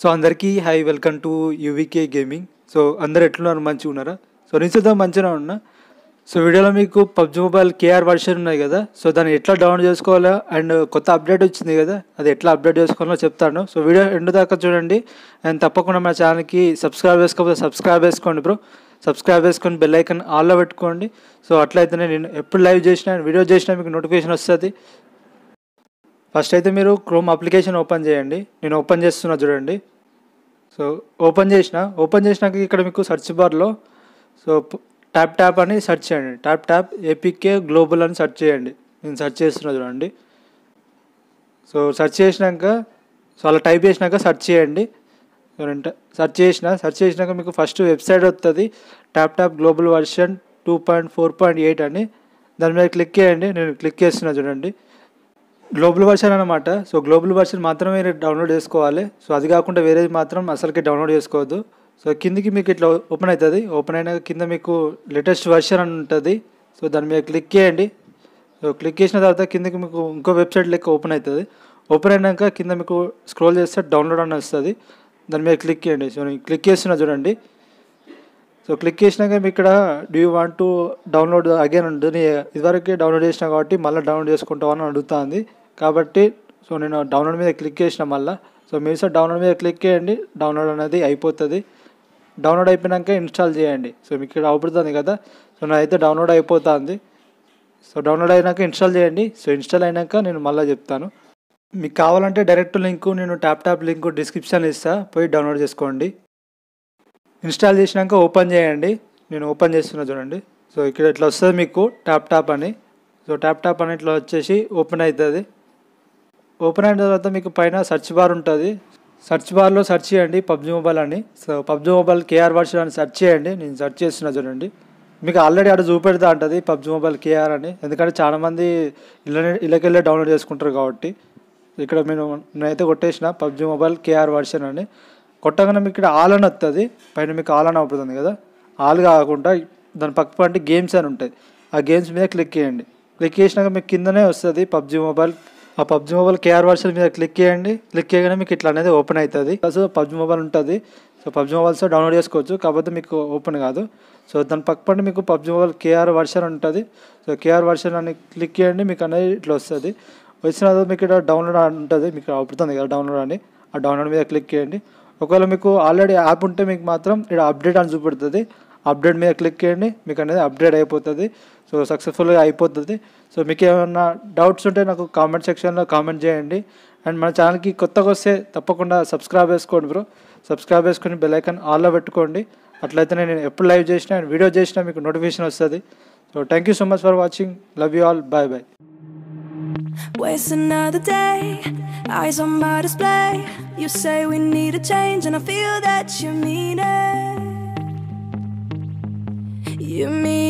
So అందరికీ hi welcome to UVK gaming so అందరు ఎట్లున్నారు మంచిగా ఉన్నారా సో నేను చూద్దాం మంచిగా ఉన్నా సో వీడియోలో మీకు పబ్జి మొబైల్ కేఆర్ వర్షన్ ఉన్నాయి కదా సో దాన్ని ఎట్లా డౌన్లోడ్ చేసుకోవాలా అండ్ కొత్త అప్డేట్ వచ్చింది కదా అది ఎట్లా అప్డేట్ చేసుకోవాలో చెప్తాను సో వీడియో ఎండు దాకా చూడండి అండ్ తప్పకుండా మా ఛానల్కి సబ్స్క్రైబ్ చేసుకోకపోతే సబ్స్క్రైబ్ చేసుకోండి బ్రో సబ్స్క్రైబ్ చేసుకొని బెల్ ఐకన్ ఆల్లో పెట్టుకోండి సో అట్లయితేనే నేను ఎప్పుడు లైవ్ చేసినా వీడియో చేసినా మీకు నోటిఫికేషన్ వస్తుంది ఫస్ట్ అయితే మీరు క్రోమ్ అప్లికేషన్ ఓపెన్ చేయండి నేను ఓపెన్ చేస్తున్నా చూడండి సో ఓపెన్ చేసిన ఓపెన్ చేసినాక ఇక్కడ మీకు సెర్చ్ బార్లో సో ట్యాప్ ట్యాప్ అని సెర్చ్ చేయండి ట్యాప్ ట్యాప్ ఏపీకే గ్లోబల్ అని సెర్చ్ చేయండి నేను సెర్చ్ చేస్తున్నా చూడండి సో సెర్చ్ చేసినాక సో అలా టైప్ చేసినాక సెర్చ్ చేయండి సెర్చ్ చేసిన సెర్చ్ చేసినాక మీకు ఫస్ట్ వెబ్సైట్ వస్తుంది tap tap global version two point four point eight అని దాని మీద క్లిక్ చేయండి నేను క్లిక్ చేస్తున్నా చూడండి గ్లోబల్ వర్షన్ అనమాట సో గ్లోబల్ వర్షన్ మాత్రమే డౌన్లోడ్ చేసుకోవాలి సో అది కాకుండా వేరేది మాత్రం అసలుకి డౌన్లోడ్ చేసుకోవద్దు సో కిందికి మీకు ఇట్లా ఓపెన్ అవుతుంది ఓపెన్ అయిన కింద మీకు లేటెస్ట్ వర్షన్ అని ఉంటుంది సో దాని మీద క్లిక్ చేయండి సో క్లిక్ చేసిన తర్వాత కిందకి మీకు ఇంకో వెబ్సైట్ లెక్క ఓపెన్ అవుతుంది ఓపెన్ అయినాక కింద మీకు స్క్రోల్ చేస్తే డౌన్లోడ్ అని వస్తుంది దాని మీద క్లిక్ చేయండి సో నేను క్లిక్ చేస్తున్నా చూడండి సో క్లిక్ చేసినాక మీకు ఇక్కడ do you want to download again ఉంటుంది ఇదివరకే డౌన్లోడ్ చేసినా కాబట్టి మళ్ళీ డౌన్లోడ్ చేసుకుంటామని అడుగుతుంది కాబట్టి సో నేను డౌన్లోడ్ మీద క్లిక్ చేసిన మళ్ళీ సో మీరు సార్ డౌన్లోడ్ మీద క్లిక్ చేయండి డౌన్లోడ్ అనేది అయిపోతుంది డౌన్లోడ్ అయిపోయాక ఇన్స్టాల్ చేయండి సో మీకు ఇక్కడ అవుపడుతుంది కదా సో నాదైతే డౌన్లోడ్ అయిపోతుంది సో డౌన్లోడ్ అయినాక ఇన్స్టాల్ చేయండి సో ఇన్స్టాల్ అయినాక నేను మళ్ళీ చెప్తాను మీకు కావాలంటే డైరెక్ట్ లింక్ నేను ట్యాప్ ట్యాప్ లింకు డిస్క్రిప్షన్ ఇస్తా పోయి డౌన్లోడ్ చేసుకోండి ఇన్స్టాల్ చేసినాక ఓపెన్ చేయండి నేను ఓపెన్ చేస్తున్నా చూడండి సో ఇక్కడ ఇట్లా వస్తుంది మీకు ట్యాప్ ట్యాప్ అని సో ట్యాప్ ట్యాప్ అని ఇట్లా వచ్చేసి ఓపెన్ అవుతుంది ఓపెన్ అయిన తర్వాత మీకు పైన సెర్చ్ బార్ ఉంటుంది సెర్చ్ బార్లో సెర్చ్ చేయండి పబ్జీ మొబైల్ అని so PUBG mobile KR version అని సెర్చ్ చేయండి నేను సెర్చ్ చేస్తున్నా చూడండి మీకు ఆల్రెడీ అక్కడ చూపెడతా ఉంటుంది పబ్జీ మొబైల్ కేఆర్ అని ఎందుకంటే చాలామంది ఇళ్ళనే ఇళ్ళకెళ్ళే డౌన్లోడ్ చేసుకుంటారు కాబట్టి ఇక్కడ నేను నేనైతే కొట్టేసిన పబ్జీ మొబైల్ కేఆర్ వర్షన్ అని కొట్టగానే మీకు ఇక్కడ ఆల్ అని వస్తుంది పైన మీకు ఆల్ అని అవుతుంది కదా ఆల్ కాకుండా దాని పక్క పంటి గేమ్స్ అని ఉంటాయి ఆ గేమ్స్ మీద క్లిక్ చేయండి క్లిక్ చేసినాక మీకు కిందనే వస్తుంది పబ్జీ మొబైల్ ఆ పబ్జి మొబైల్ కేఆర్ వర్షన్ మీద క్లిక్ చేయండి క్లిక్ చేయగానే మీకు ఇట్లా అనేది ఓపెన్ అవుతుంది సో పబ్జి మొబైల్ ఉంటుంది సో పబ్జి మొబైల్స్ డౌన్లోడ్ చేసుకోవచ్చు కాకపోతే మీకు ఓపెన్ కాదు సో దాని పక్కపండి మీకు పబ్జి మొబైల్ కేఆర్ వర్షన్ ఉంటుంది సో కేఆర్ వర్షన్ అని క్లిక్ చేయండి మీకు అనేది ఇట్లా వస్తుంది వచ్చిన తర్వాత మీకు ఇక్కడ డౌన్లోడ్ ఉంటుంది మీకు అవుతుంది కదా డౌన్లోడ్ అని ఆ డౌన్లోడ్ మీద క్లిక్ చేయండి ఒకవేళ మీకు ఆల్రెడీ యాప్ ఉంటే మీకు మాత్రం ఇక్కడ అప్డేట్ అని చూపెడుతుంది అప్డేట్ మీద క్లిక్ చేయండి మీకు అనేది అప్డేట్ అయిపోతుంది సో సక్సెస్ఫుల్గా అయిపోతుంది సో మీకు ఏమైనా డౌట్స్ ఉంటే నాకు కామెంట్ సెక్షన్లో కామెంట్ చేయండి అండ్ మన ఛానల్కి కొత్తగా వస్తే తప్పకుండా సబ్స్క్రైబ్ చేసుకోండి బ్రో సబ్స్క్రైబ్ చేసుకొని బెల్లైకన్ ఆల్లో పెట్టుకోండి అట్లయితే నేను ఎప్పుడు లైవ్ చేసినా అండ్ వీడియో చేసినా మీకు నోటిఫికేషన్ వస్తుంది so thank you so much for watching love you all bye bye Waste another day, eyes on my display. You say we need a change, and I feel that you mean it. You mean